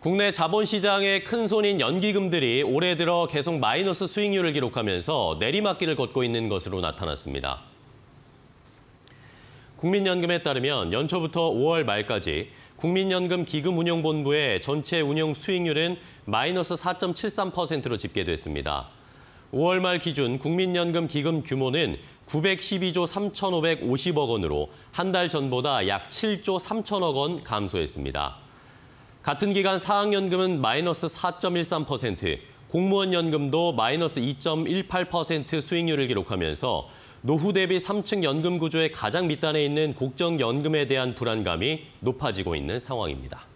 국내 자본시장의 큰 손인 연기금들이 올해 들어 계속 마이너스 수익률을 기록하면서 내리막길을 걷고 있는 것으로 나타났습니다. 국민연금에 따르면 연초부터 5월 말까지 국민연금 기금운용본부의 전체 운용 수익률은 마이너스 4.73%로 집계됐습니다. 5월 말 기준 국민연금 기금 규모는 912조 3,550억 원으로 한 달 전보다 약 7조 3천억 원 감소했습니다. 같은 기간 사학연금은 마이너스 4.13%, 공무원 연금도 마이너스 2.18% 수익률을 기록하면서 노후 대비 3층 연금 구조의 가장 밑단에 있는 곡정연금에 대한 불안감이 높아지고 있는 상황입니다.